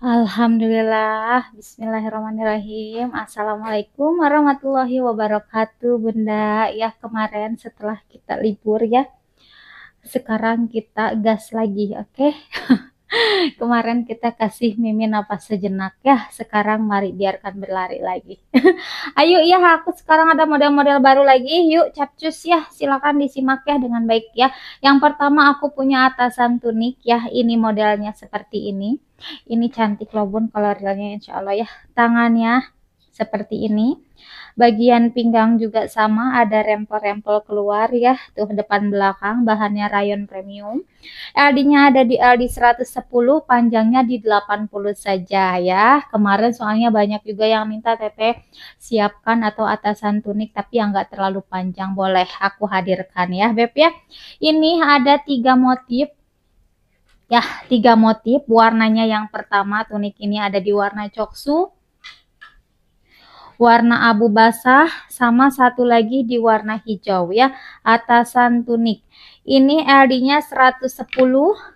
Alhamdulillah, bismillahirrahmanirrahim. Assalamualaikum warahmatullahi wabarakatuh, Bunda. Ya, kemarin setelah kita libur ya, sekarang kita gas lagi, oke? Okay? Kemarin kita kasih Mimin nafas sejenak ya. Sekarang mari biarkan berlari lagi. Ayo ya, aku sekarang ada model-model baru lagi. Yuk capcus ya, silakan disimak ya dengan baik ya. Yang pertama aku punya atasan tunik ya. Ini modelnya seperti ini. Ini cantik loh bun kalau realnya insya Allah ya. Tangannya seperti ini. Bagian pinggang juga sama, ada rempel-rempel keluar ya, tuh depan belakang, bahannya rayon premium. LD-nya ada di LD 110, panjangnya di 80 saja ya. Kemarin soalnya banyak juga yang minta TP siapkan atau atasan tunik tapi yang nggak terlalu panjang, boleh aku hadirkan ya Beb ya. Ini ada tiga motif ya tiga motif warnanya yang pertama tunik ini ada di warna coksu warna abu basah sama satu lagi di warna hijau ya atasan tunik ini LD-nya 110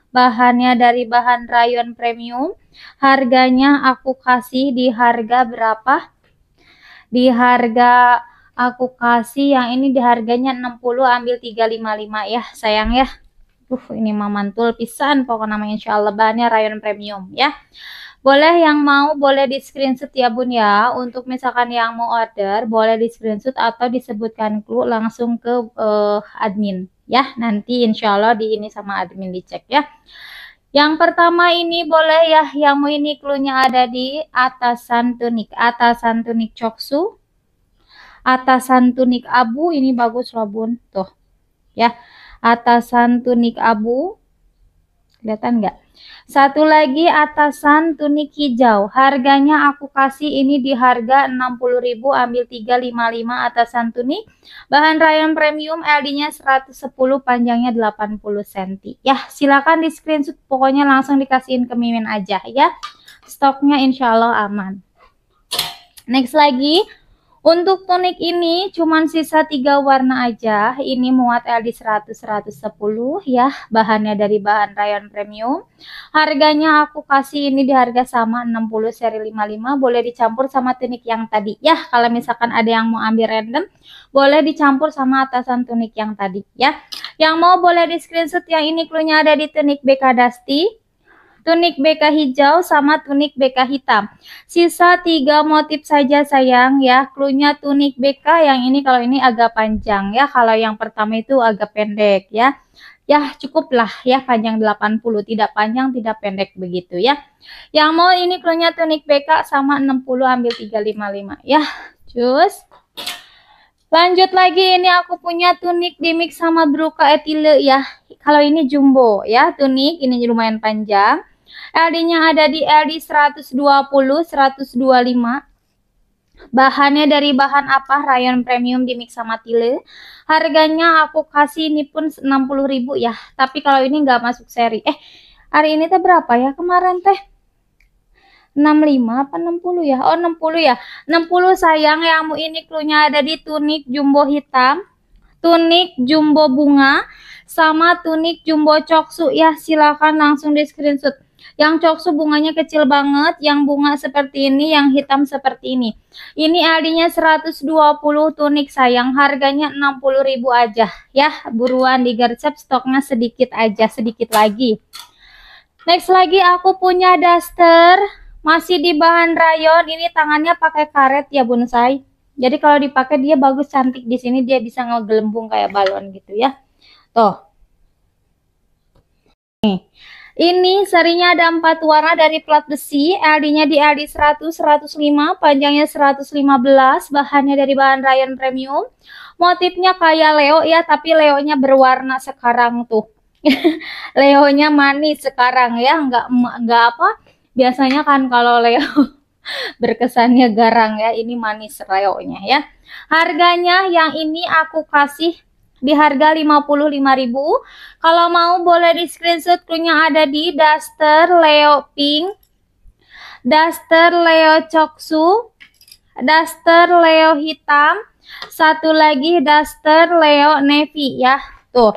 bahannya dari bahan rayon premium harganya aku kasih di harga berapa di harga aku kasih yang ini di harganya 60 ambil 355 ya sayang ya uh ini mamantul pisan pokoknya namanya insya Allah bahannya rayon premium ya boleh yang mau boleh di screenshot ya Bun ya. Untuk misalkan yang mau order boleh di screenshot atau disebutkan clue langsung ke uh, admin ya. Nanti insya Allah di ini sama admin dicek ya. Yang pertama ini boleh ya yang mau ini clue-nya ada di atasan tunik, atasan tunik coksu, atasan tunik abu ini bagus loh Bun. Tuh. Ya. Atasan tunik abu. Kelihatan nggak? Satu lagi atasan tunik hijau. Harganya aku kasih ini di harga 60.000 ambil 355 atasan tunik. Bahan rayon premium LD-nya 110 panjangnya 80 cm. Ya, silakan di screenshot pokoknya langsung dikasihin ke Mimin aja ya. Stoknya insya Allah aman. Next lagi, untuk tonik ini cuman sisa tiga warna aja. Ini muat LD 100 110 ya. Bahannya dari bahan rayon premium. Harganya aku kasih ini di harga sama 60 seri 55 boleh dicampur sama tunik yang tadi ya. Kalau misalkan ada yang mau ambil random boleh dicampur sama atasan tunik yang tadi ya. Yang mau boleh di screenshot yang ini klunya ada di tunik BK Dusty tunik BK hijau sama tunik BK hitam. Sisa tiga motif saja sayang ya. Klunya tunik BK yang ini kalau ini agak panjang ya. Kalau yang pertama itu agak pendek ya. Ya cukuplah ya panjang 80 tidak panjang tidak pendek begitu ya. Yang mau ini klunya tunik BK sama 60 ambil 355 ya. Cus. Lanjut lagi ini aku punya tunik dimix sama bruka etile ya. Kalau ini jumbo ya, tunik ini lumayan panjang. LD-nya ada di LD 120, 125. Bahannya dari bahan apa? Rayon premium di mix sama tile. Harganya aku kasih ini pun 60.000 ya. Tapi kalau ini nggak masuk seri. Eh, hari ini teh berapa ya kemarin teh? 65 apa 60 ya? Oh, 60 ya. 60 sayang ya. yang ini klunya ada di tunik jumbo hitam, tunik jumbo bunga, sama tunik jumbo coksu ya. Silakan langsung di screenshot. Yang coksu bunganya kecil banget, yang bunga seperti ini, yang hitam seperti ini. Ini adinya 120 tunik sayang, harganya 60.000 aja ya. Buruan digercep stoknya sedikit aja, sedikit lagi. Next lagi aku punya daster masih di bahan rayon. Ini tangannya pakai karet ya bonsai. Jadi kalau dipakai dia bagus cantik di sini dia bisa ngegelembung kayak balon gitu ya. Tuh. Ini serinya ada empat warna dari plat besi, LD-nya di LD 100, 105, panjangnya 115, bahannya dari bahan rayon premium. Motifnya kayak Leo ya, tapi Leo-nya berwarna sekarang tuh. Leo-nya manis sekarang ya, nggak nggak apa. Biasanya kan kalau Leo berkesannya garang ya, ini manis Leo-nya ya. Harganya yang ini aku kasih di harga 55.000. Kalau mau boleh di screenshot krunya ada di Duster Leo Pink, Duster Leo Coksu, Duster Leo Hitam, satu lagi Duster Leo Navy ya. Tuh.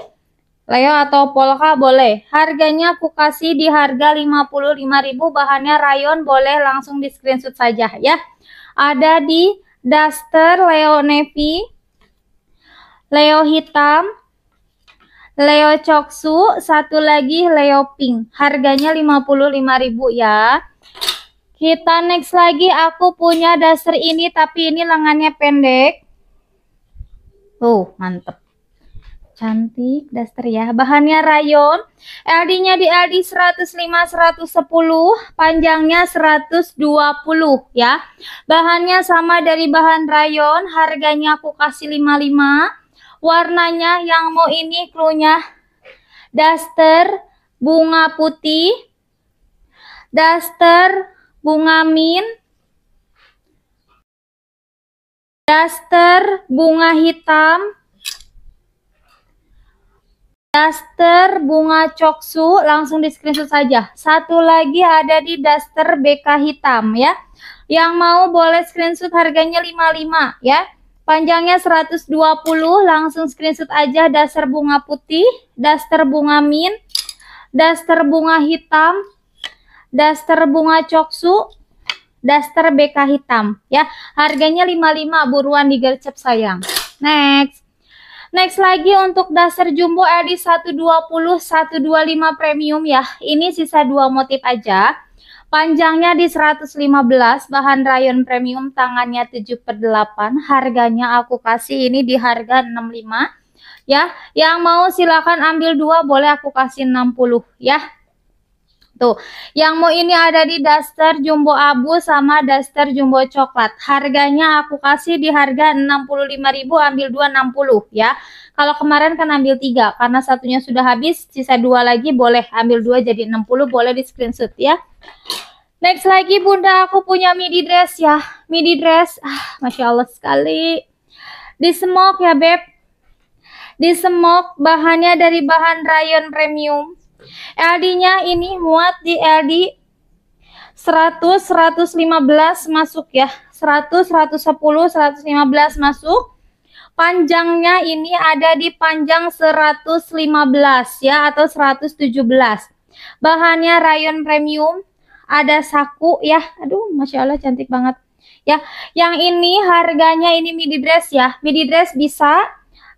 Leo atau Polka boleh. Harganya aku kasih di harga 55.000, bahannya rayon boleh langsung di screenshot saja ya. Ada di Duster Leo Navy Leo hitam, Leo coksu, satu lagi Leo pink. Harganya 55.000 ya. Kita next lagi aku punya daster ini tapi ini lengannya pendek. Tuh, mantep. Cantik daster ya. Bahannya rayon. LD-nya di LD 105 110, panjangnya 120 ya. Bahannya sama dari bahan rayon, harganya aku kasih 55 warnanya yang mau ini krunya daster bunga putih daster bunga min, daster bunga hitam daster bunga coksu langsung di screenshot saja satu lagi ada di daster BK hitam ya yang mau boleh screenshot harganya 55 ya Panjangnya 120, langsung screenshot aja Dasar bunga putih, dasar bunga mint, dasar bunga hitam, dasar bunga coksu, dasar BK hitam ya. Harganya 55 buruan digercep sayang. Next. Next lagi untuk dasar jumbo RD 120 125 premium ya. Ini sisa dua motif aja. Panjangnya di 115, bahan rayon premium, tangannya 7 per 8. Harganya aku kasih ini di harga 65 ya. Yang mau silakan ambil dua, boleh aku kasih 60 ya. Tuh, yang mau ini ada di daster jumbo abu sama daster jumbo coklat. Harganya aku kasih di harga 65.000 ambil 260 ya. Kalau kemarin kan ambil 3 karena satunya sudah habis, sisa dua lagi boleh ambil dua jadi 60 boleh di screenshot ya. Next lagi Bunda aku punya midi dress ya. Midi dress, ah Masya Allah sekali. Di smoke ya Beb. Di smoke bahannya dari bahan rayon premium LD-nya ini muat di LD 100 115 masuk ya. 100 110 115 masuk. Panjangnya ini ada di panjang 115 ya atau 117. Bahannya rayon premium, ada saku ya. Aduh, Masya Allah cantik banget ya. Yang ini harganya ini midi dress ya. Midi dress bisa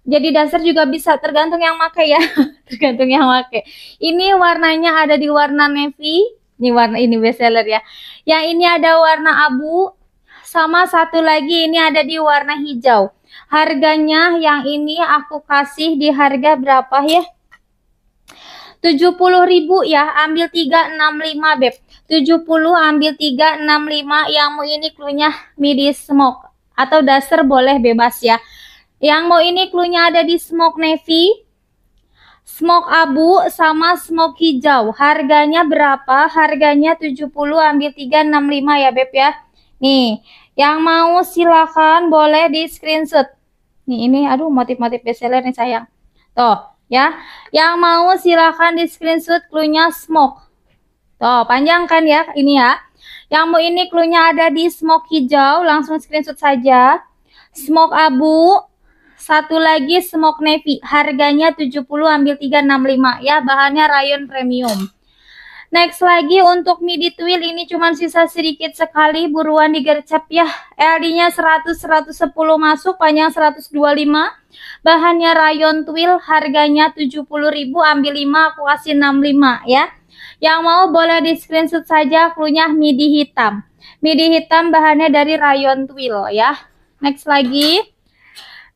jadi dasar juga bisa tergantung yang pakai ya tergantung yang pakai ini warnanya ada di warna navy ini warna ini bestseller ya yang ini ada warna abu sama satu lagi ini ada di warna hijau harganya yang ini aku kasih di harga berapa ya 70.000 ya, ambil 365 Beb. 70 ambil 365 yang mau ini klunya midi smoke atau dasar boleh bebas ya. Yang mau ini klunya ada di smoke navy, smoke abu sama smoke hijau. Harganya berapa? Harganya 70 ambil 365 ya Beb ya. Nih, yang mau silakan boleh di screenshot. Nih ini aduh motif-motif bestseller nih sayang. Tuh, ya. Yang mau silakan di screenshot klunya smoke. Tuh, panjang kan ya ini ya. Yang mau ini klunya ada di smoke hijau, langsung screenshot saja. Smoke abu, satu lagi smoke navy, harganya 70 ambil 365 ya, bahannya rayon premium. Next lagi untuk midi twill ini cuman sisa sedikit sekali, buruan digercep ya. LD-nya 100 110 masuk, panjang 125. Bahannya rayon twill, harganya 70.000, ambil 5 aku kasih 65 ya. Yang mau boleh di screenshot saja klunya midi hitam. Midi hitam bahannya dari rayon twill ya. Next lagi.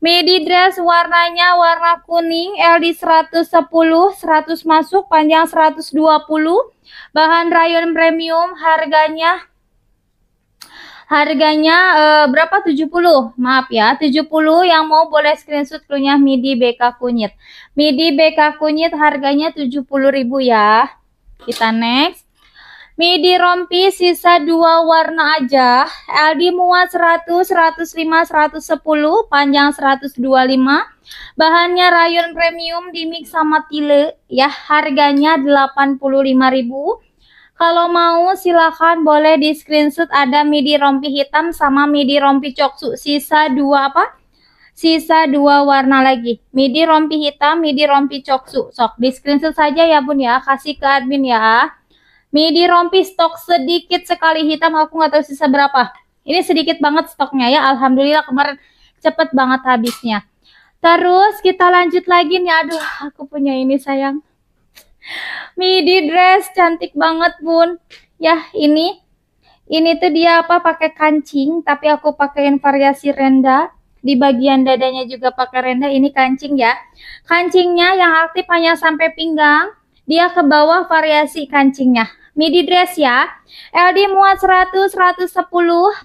Midi dress warnanya warna kuning, LD 110, 100 masuk, panjang 120. Bahan rayon premium, harganya harganya eh, berapa 70 maaf ya 70 yang mau boleh screenshot klunya midi BK kunyit midi BK kunyit harganya 70.000 ya kita next Midi rompi sisa dua warna aja. LD muat 100, 105, 110, panjang 125. Bahannya rayon premium dimix sama tile ya. Harganya 85.000. Kalau mau silahkan boleh di screenshot ada midi rompi hitam sama midi rompi coksu. Sisa dua apa? Sisa dua warna lagi. Midi rompi hitam, midi rompi coksu. Sok di screenshot saja ya bun ya. Kasih ke admin ya. Midi rompi stok sedikit sekali hitam, aku nggak tahu sisa berapa. Ini sedikit banget stoknya ya, Alhamdulillah kemarin cepet banget habisnya. Terus kita lanjut lagi nih, aduh aku punya ini sayang. Midi dress cantik banget bun. Ya ini, ini tuh dia apa pakai kancing, tapi aku pakaiin variasi renda. Di bagian dadanya juga pakai renda, ini kancing ya. Kancingnya yang aktif hanya sampai pinggang, dia ke bawah variasi kancingnya midi dress ya. LD muat 100 110,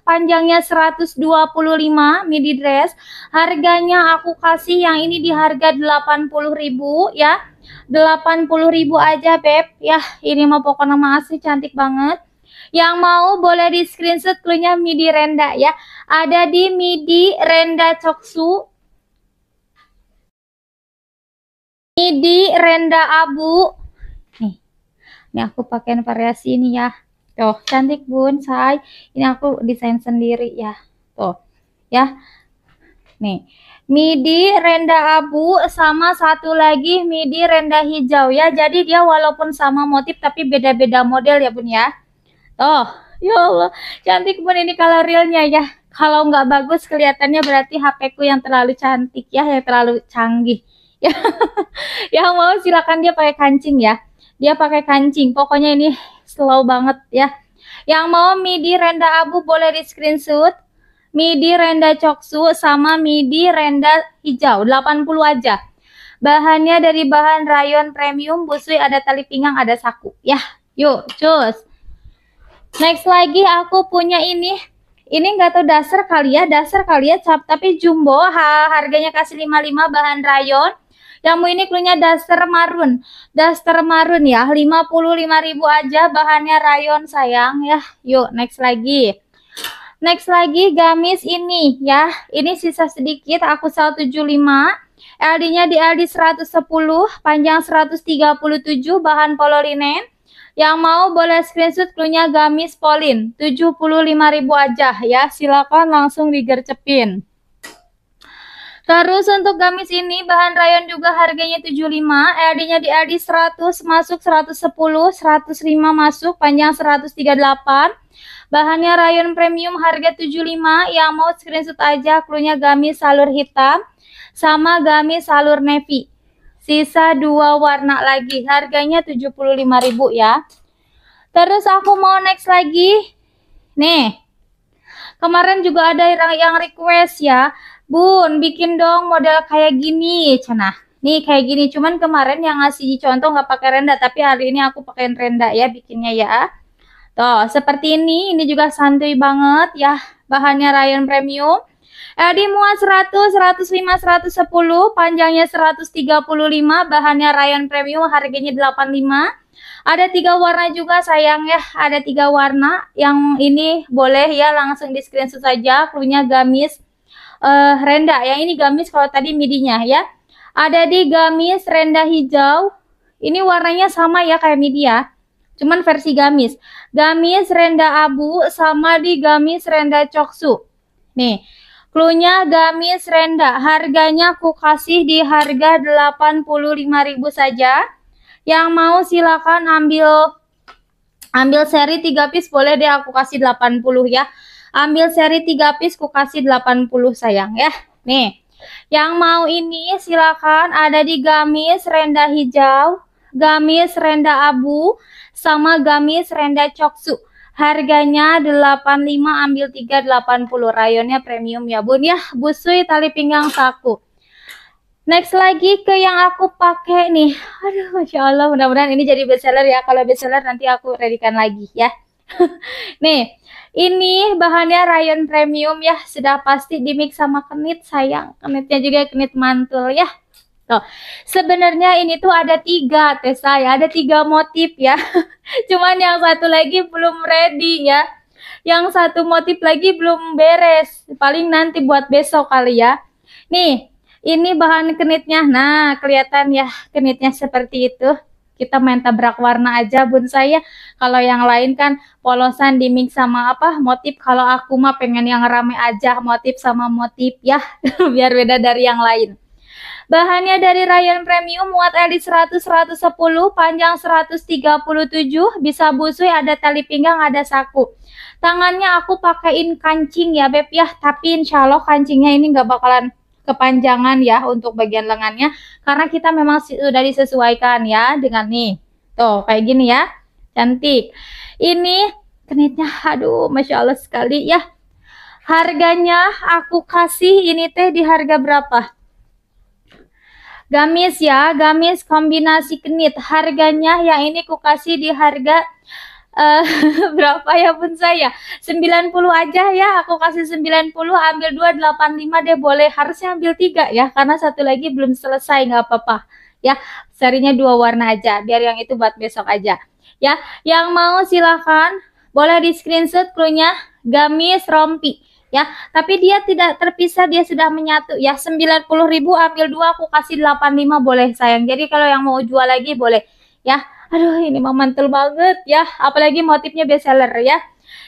panjangnya 125 midi dress. Harganya aku kasih yang ini di harga 80.000 ya. 80.000 aja, Beb. Ya, ini mau pokoknya masih cantik banget. Yang mau boleh di screenshot klunya midi renda ya. Ada di midi renda coksu. Midi renda abu ini aku pakaiin variasi ini ya tuh cantik bun say, ini aku desain sendiri ya tuh ya nih midi renda abu sama satu lagi midi renda hijau ya jadi dia walaupun sama motif tapi beda-beda model ya bun ya tuh ya Allah cantik bun ini kalau realnya ya kalau nggak bagus kelihatannya berarti HP ku yang terlalu cantik ya yang terlalu canggih ya yang mau silakan dia pakai kancing ya dia pakai kancing pokoknya ini slow banget ya yang mau midi renda abu boleh di screenshot midi renda coksu sama midi renda hijau 80 aja bahannya dari bahan rayon premium busui ada tali pinggang ada saku ya yuk cus next lagi aku punya ini ini nggak tahu dasar kali ya dasar kali ya cap tapi jumbo ha, harganya kasih 55 bahan rayon yang ini cluenya daster marun. Daster marun ya, 55.000 aja bahannya rayon sayang ya. Yuk, next lagi. Next lagi gamis ini ya. Ini sisa sedikit aku sel LD-nya di LD 110, panjang 137, bahan pololinen. Yang mau boleh screenshot klunya gamis polin, 75.000 aja ya. Silakan langsung digercepin. Terus untuk gamis ini bahan rayon juga harganya 75, id nya di ID 100 masuk 110, 105 masuk panjang 138. Bahannya rayon premium harga 75, yang mau screenshot aja krunya gamis salur hitam sama gamis salur navy. Sisa dua warna lagi, harganya 75.000 ya. Terus aku mau next lagi. Nih. Kemarin juga ada yang request ya Bun, bikin dong model kayak gini, cenah. Nih kayak gini, cuman kemarin yang ngasih contoh nggak pakai renda, tapi hari ini aku pakai renda ya bikinnya ya. Tuh, seperti ini, ini juga santuy banget ya, bahannya Ryan Premium. Eh, dimuat 100, 105, 110, panjangnya 135, bahannya Ryan Premium, harganya 85 ada tiga warna juga sayang ya ada tiga warna yang ini boleh ya langsung di screenshot saja punya gamis uh, eh, rendah. Yang ini gamis kalau tadi midinya ya. Ada di gamis rendah hijau. Ini warnanya sama ya kayak midi ya. Cuman versi gamis. Gamis rendah abu sama di gamis rendah coksu. Nih. Klunya gamis rendah. Harganya aku kasih di harga 85.000 saja. Yang mau silakan ambil ambil seri 3 piece boleh deh aku kasih 80 ya. Ambil seri 3 piece, ku kasih 80 sayang ya. Nih, yang mau ini silakan ada di gamis renda hijau, gamis renda abu, sama gamis renda coksu. Harganya 85 ambil 380 rayonnya premium ya Bun ya. Busui tali pinggang saku. Next lagi ke yang aku pakai nih. Aduh, Masya Allah, mudah-mudahan ini jadi bestseller ya. Kalau bestseller nanti aku redikan lagi ya. Nih, ini bahannya rayon premium ya, sudah pasti dimix sama kenit sayang. Kenitnya juga kenit mantul ya. Tuh, sebenarnya ini tuh ada tiga tes saya, ada tiga motif ya. Cuman yang satu lagi belum ready ya. Yang satu motif lagi belum beres, paling nanti buat besok kali ya. Nih, ini bahan kenitnya. Nah, kelihatan ya kenitnya seperti itu kita main tabrak warna aja bun saya kalau yang lain kan polosan di sama apa motif kalau aku mah pengen yang rame aja motif sama motif ya biar beda dari yang lain Bahannya dari Ryan Premium, muat elit 100-110, panjang 137, bisa busui, ada tali pinggang, ada saku. Tangannya aku pakaiin kancing ya Beb ya, tapi insya Allah kancingnya ini nggak bakalan kepanjangan ya untuk bagian lengannya karena kita memang sudah disesuaikan ya dengan nih tuh kayak gini ya cantik ini kenitnya aduh masya allah sekali ya harganya aku kasih ini teh di harga berapa gamis ya gamis kombinasi kenit harganya yang ini aku kasih di harga uh, berapa ya pun saya 90 aja ya aku kasih 90 ambil 285 deh boleh harusnya ambil tiga ya karena satu lagi belum selesai nggak apa-apa ya serinya dua warna aja biar yang itu buat besok aja ya yang mau silahkan boleh di screenshot krunya gamis rompi ya tapi dia tidak terpisah dia sudah menyatu ya 90.000 ambil dua aku kasih 85 boleh sayang jadi kalau yang mau jual lagi boleh ya Aduh, ini mah mantul banget ya. Apalagi motifnya bestseller ya.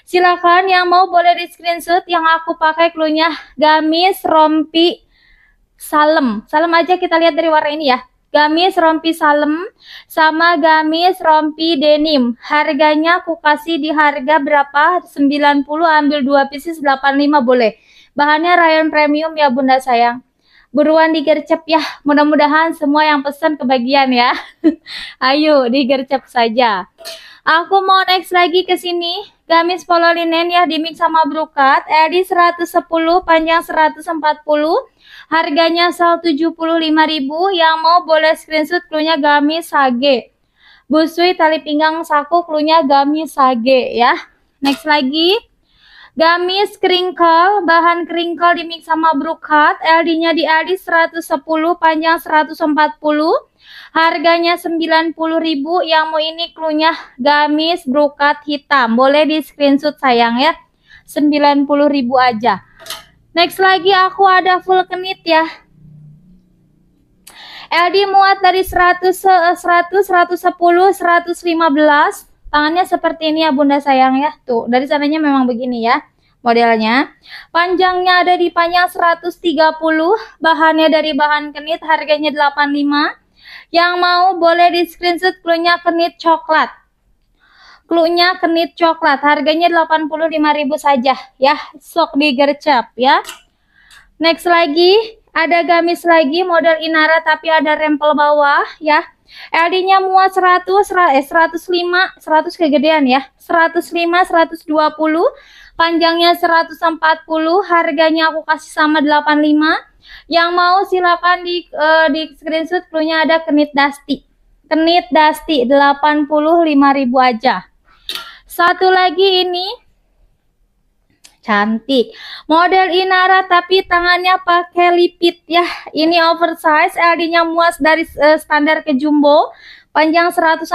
Silakan yang mau boleh di screenshot yang aku pakai klunya gamis rompi salem. Salem aja kita lihat dari warna ini ya. Gamis rompi salem sama gamis rompi denim. Harganya aku kasih di harga berapa? 90 ambil 2 pieces 85 boleh. Bahannya rayon premium ya Bunda sayang buruan digercep ya. Mudah-mudahan semua yang pesan kebagian ya. Ayo digercep saja. Aku mau next lagi ke sini. Gamis polo linen ya dimix sama brokat. Edi 110, panjang 140. Harganya sal 75.000. Yang mau boleh screenshot klunya gamis sage. Busui tali pinggang saku klunya gamis sage ya. Next lagi. Gamis kringkel, bahan kringkel mix sama brokat, LD-nya di LD 110, panjang 140, harganya 90.000. Yang mau ini klunya gamis brokat hitam. Boleh di screenshot sayang ya. 90.000 aja. Next lagi aku ada full kenit ya. LD muat dari 100 100 110 115. Tangannya seperti ini ya Bunda sayang ya. Tuh, dari sananya memang begini ya modelnya. Panjangnya ada di panjang 130, bahannya dari bahan kenit, harganya 85. Yang mau boleh di screenshot klunya kenit coklat. Klunya kenit coklat, harganya 85.000 saja ya, sok digercep ya. Next lagi, ada gamis lagi model Inara tapi ada rempel bawah ya. LD-nya muat 100, eh 105, 100 kegedean ya. 105, 120, Panjangnya 140, harganya aku kasih sama 85. Yang mau silakan di uh, di screenshot punya ada kenit dasti. Kenit dasti 85.000 aja. Satu lagi ini cantik. Model Inara tapi tangannya pakai lipit ya. Ini oversize, LD-nya muas dari uh, standar ke jumbo panjang 140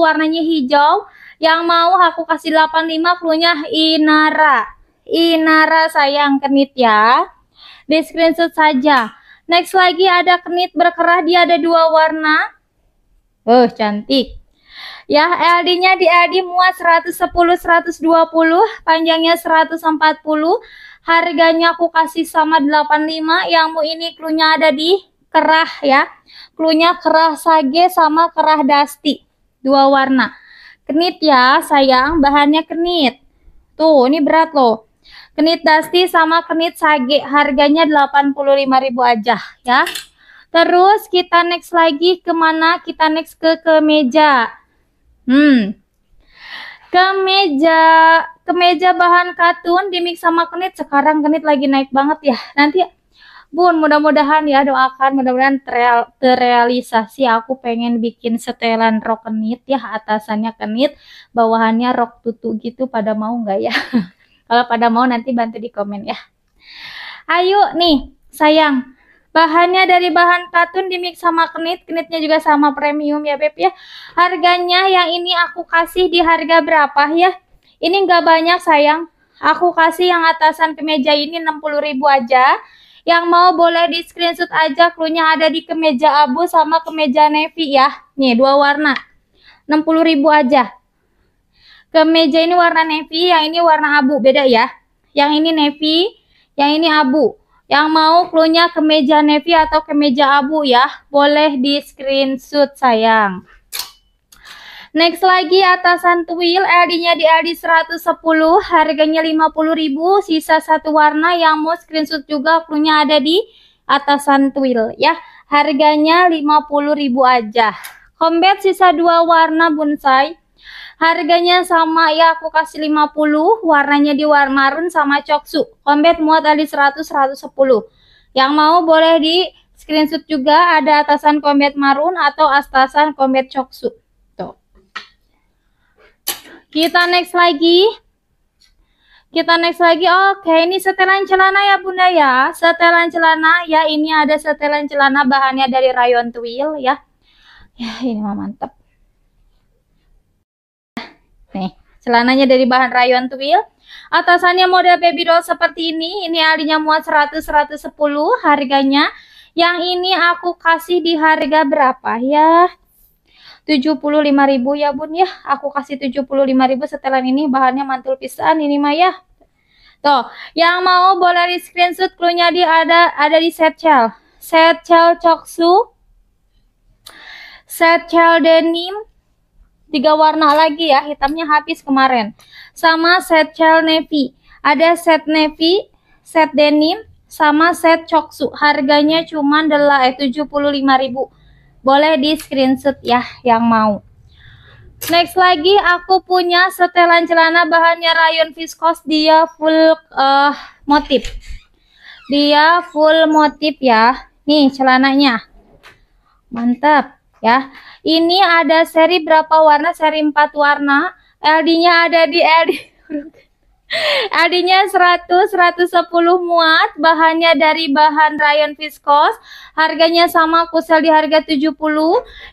warnanya hijau yang mau aku kasih 85 klunya Inara Inara sayang kenit ya di screenshot saja next lagi ada kenit berkerah dia ada dua warna Oh cantik ya LD nya di LD muat 110 120 panjangnya 140 harganya aku kasih sama 85 yang mau ini klunya ada di kerah ya Klunya kerah sage sama kerah dasti. Dua warna. Kenit ya, sayang. Bahannya kenit. Tuh, ini berat loh. Kenit dasti sama kenit sage. Harganya 85000 aja ya. Terus kita next lagi kemana? Kita next ke kemeja. Hmm. Kemeja, kemeja bahan katun dimix sama kenit. Sekarang kenit lagi naik banget ya. Nanti Bun, mudah-mudahan ya doakan, mudah-mudahan terrealisasi aku pengen bikin setelan rok kenit ya, atasannya kenit, bawahannya rok tutu gitu, pada mau nggak ya? Kalau pada mau nanti bantu di komen ya. Ayo nih, sayang, Bahannya dari bahan katun dimix sama kenit, kenitnya juga sama premium ya Beb ya. Harganya yang ini aku kasih di harga berapa ya? Ini nggak banyak sayang. Aku kasih yang atasan kemeja ini 60.000 aja. Yang mau boleh di screenshot aja krunya ada di kemeja abu sama kemeja navy ya. Nih, dua warna. ribu aja. Kemeja ini warna navy, yang ini warna abu, beda ya. Yang ini navy, yang ini abu. Yang mau krunya kemeja navy atau kemeja abu ya, boleh di screenshot sayang. Next lagi atasan twill LD-nya di LD 110 harganya 50.000 sisa satu warna yang mau screenshot juga punya ada di atasan twill ya. Harganya 50.000 aja. Combat sisa dua warna bonsai. Harganya sama ya aku kasih 50, warnanya di warna marun sama coksu. Combat muat LD 100 110. Yang mau boleh di screenshot juga ada atasan combat marun atau atasan combat coksu. Kita next lagi. Kita next lagi. Oke, ini setelan celana ya Bunda ya. Setelan celana ya ini ada setelan celana bahannya dari rayon twill ya. Ya, ini mah mantap. Nih, celananya dari bahan rayon twill. Atasannya model baby doll seperti ini. Ini alinya muat 100 110 harganya. Yang ini aku kasih di harga berapa ya? 75.000 ya bun ya aku kasih 75.000 setelan ini bahannya mantul pisan ini mah ya tuh yang mau boleh di screenshot klunya di ada ada di set cel, set cel coksu cel denim tiga warna lagi ya hitamnya habis kemarin sama set cel navy ada set navy set denim sama set coksu harganya cuman adalah eh 75.000 boleh di screenshot ya yang mau. Next lagi aku punya setelan celana bahannya rayon viskos dia full uh, motif. Dia full motif ya. Nih celananya. Mantap ya. Ini ada seri berapa warna? Seri 4 warna. LD-nya ada di LD. Adinya 100, 110 muat, bahannya dari bahan rayon viskos, harganya sama kusel di harga 70.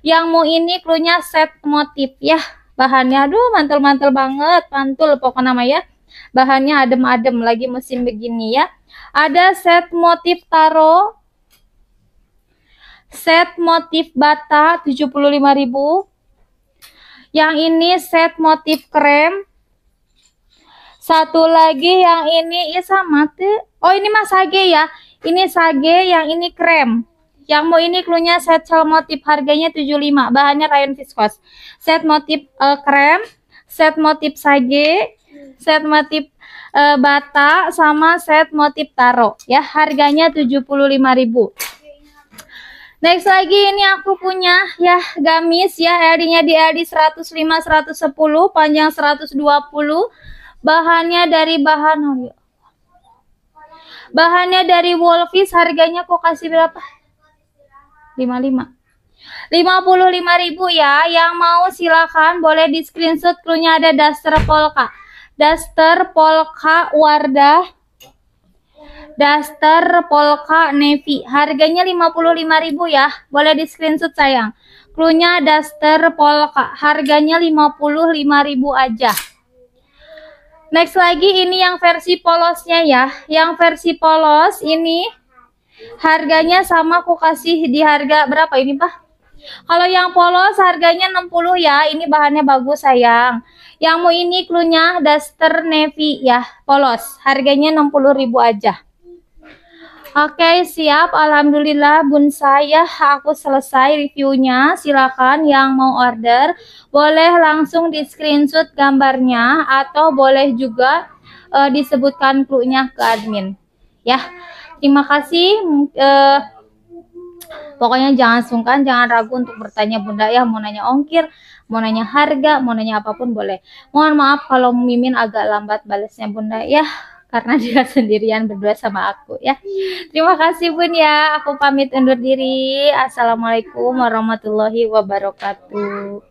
Yang mau ini krunya set motif ya. Bahannya aduh mantul-mantul banget, mantul pokoknya nama ya. Bahannya adem-adem lagi musim begini ya. Ada set motif taro set motif bata 75.000. Yang ini set motif krem satu lagi yang ini ya sama tuh. Oh, ini Mas Sage ya. Ini sage, yang ini krem. Yang mau ini klunya set sel motif harganya 75, bahannya rayon viskos. Set motif uh, krem, set motif sage, set motif uh, bata sama set motif taro ya. Harganya 75.000. Next lagi ini aku punya ya gamis ya LD-nya di LD 105 110 panjang 120 Bahannya dari bahan oh, ya. Bahannya dari wolfis harganya kok kasih berapa? 55. ribu ya. Yang mau silakan boleh di screenshot krunya ada daster polka. Daster polka Wardah. Daster polka navy. Harganya ribu ya. Boleh di screenshot sayang. Krunya daster polka. Harganya ribu aja. Next lagi ini yang versi polosnya ya. Yang versi polos ini harganya sama aku kasih di harga berapa ini, Pak? Kalau yang polos harganya 60 ya. Ini bahannya bagus, sayang. Yang mau ini klunya duster navy ya, polos. Harganya ribu aja. Oke, siap. Alhamdulillah, Bun saya aku selesai reviewnya. Silakan yang mau order boleh langsung di screenshot gambarnya atau boleh juga uh, disebutkan klunya ke admin. Ya. Terima kasih uh, Pokoknya jangan sungkan, jangan ragu untuk bertanya Bunda ya, mau nanya ongkir, mau nanya harga, mau nanya apapun boleh. Mohon maaf kalau Mimin agak lambat balasnya Bunda ya karena dia sendirian berdua sama aku ya. Terima kasih Bun ya. Aku pamit undur diri. Assalamualaikum warahmatullahi wabarakatuh.